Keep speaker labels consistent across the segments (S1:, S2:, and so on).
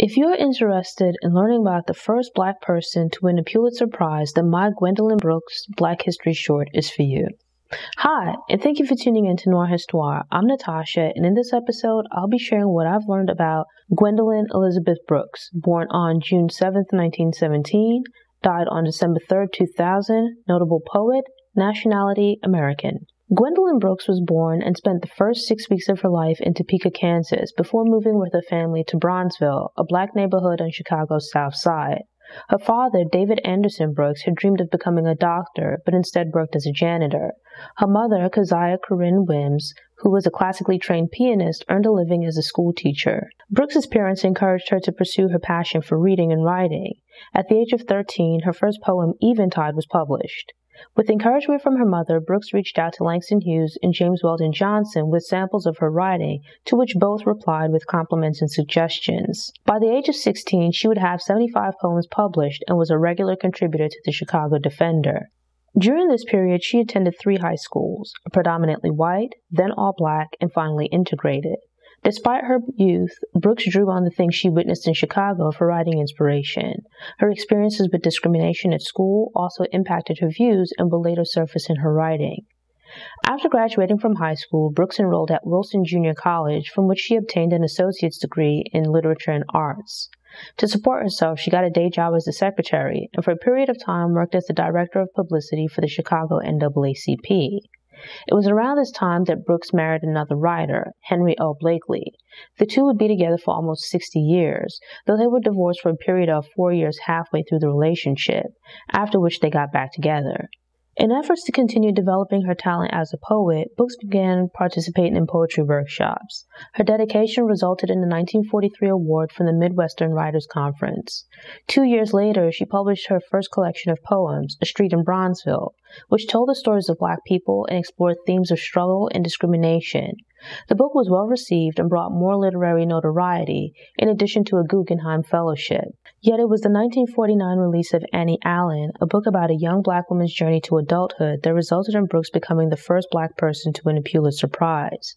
S1: If you're interested in learning about the first black person to win a Pulitzer Prize, then my Gwendolyn Brooks Black History Short is for you. Hi, and thank you for tuning in to Noir Histoire. I'm Natasha, and in this episode, I'll be sharing what I've learned about Gwendolyn Elizabeth Brooks, born on June 7, 1917, died on December 3, 2000, notable poet, nationality American. Gwendolyn Brooks was born and spent the first six weeks of her life in Topeka, Kansas, before moving with her family to Bronzeville, a black neighborhood on Chicago's South Side. Her father, David Anderson Brooks, had dreamed of becoming a doctor, but instead worked as a janitor. Her mother, Keziah Corinne Wims, who was a classically trained pianist, earned a living as a school teacher. Brooks's parents encouraged her to pursue her passion for reading and writing. At the age of 13, her first poem, Eventide, was published. With encouragement from her mother, Brooks reached out to Langston Hughes and James Weldon Johnson with samples of her writing, to which both replied with compliments and suggestions. By the age of 16, she would have 75 poems published and was a regular contributor to the Chicago Defender. During this period, she attended three high schools, predominantly white, then all black, and finally integrated. Despite her youth, Brooks drew on the things she witnessed in Chicago for writing inspiration. Her experiences with discrimination at school also impacted her views and will later surface in her writing. After graduating from high school, Brooks enrolled at Wilson Junior College, from which she obtained an associate's degree in literature and arts. To support herself, she got a day job as a secretary and for a period of time worked as the director of publicity for the Chicago NAACP. It was around this time that Brooks married another writer, Henry O. Blakely. The two would be together for almost 60 years, though they were divorced for a period of four years halfway through the relationship, after which they got back together. In efforts to continue developing her talent as a poet, Books began participating in poetry workshops. Her dedication resulted in the 1943 award from the Midwestern Writers Conference. Two years later, she published her first collection of poems, A Street in Bronzeville, which told the stories of black people and explored themes of struggle and discrimination. The book was well received and brought more literary notoriety in addition to a Guggenheim Fellowship. Yet it was the 1949 release of Annie Allen, a book about a young black woman's journey to adulthood, that resulted in Brooks becoming the first black person to win a Pulitzer Prize.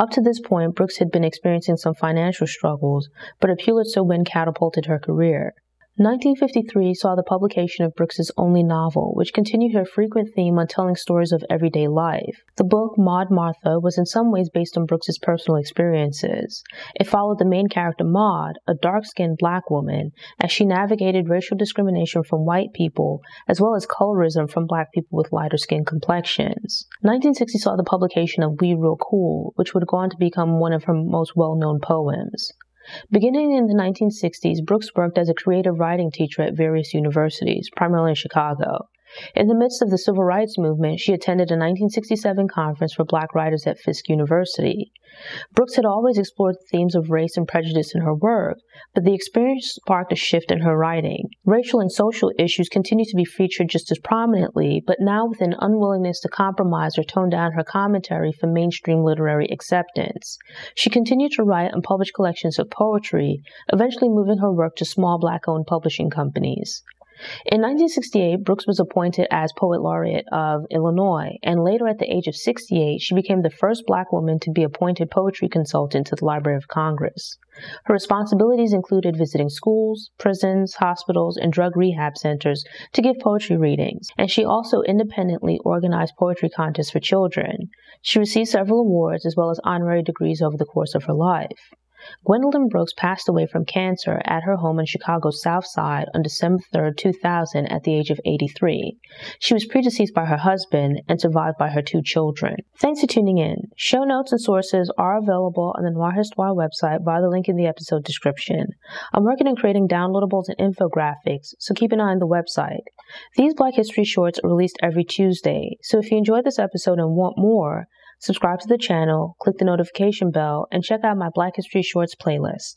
S1: Up to this point, Brooks had been experiencing some financial struggles, but a Pulitzer win catapulted her career. 1953 saw the publication of Brooks's only novel, which continued her frequent theme on telling stories of everyday life. The book Maud Martha was in some ways based on Brooks's personal experiences. It followed the main character Maud, a dark-skinned black woman, as she navigated racial discrimination from white people as well as colorism from black people with lighter skin complexions. 1960 saw the publication of We Real Cool, which would go on to become one of her most well-known poems. Beginning in the 1960s, Brooks worked as a creative writing teacher at various universities, primarily in Chicago. In the midst of the civil rights movement, she attended a 1967 conference for black writers at Fisk University. Brooks had always explored the themes of race and prejudice in her work, but the experience sparked a shift in her writing. Racial and social issues continue to be featured just as prominently, but now with an unwillingness to compromise or tone down her commentary for mainstream literary acceptance. She continued to write and publish collections of poetry, eventually moving her work to small black owned publishing companies. In 1968, Brooks was appointed as Poet Laureate of Illinois, and later at the age of 68, she became the first black woman to be appointed poetry consultant to the Library of Congress. Her responsibilities included visiting schools, prisons, hospitals, and drug rehab centers to give poetry readings, and she also independently organized poetry contests for children. She received several awards as well as honorary degrees over the course of her life. Gwendolyn Brooks passed away from cancer at her home in Chicago's South Side on December 3, 2000, at the age of 83. She was predeceased by her husband and survived by her two children. Thanks for tuning in. Show notes and sources are available on the Noir Histoire website via the link in the episode description. I'm working on creating downloadables and infographics, so keep an eye on the website. These Black History shorts are released every Tuesday, so if you enjoyed this episode and want more, subscribe to the channel, click the notification bell, and check out my Black History Shorts playlist.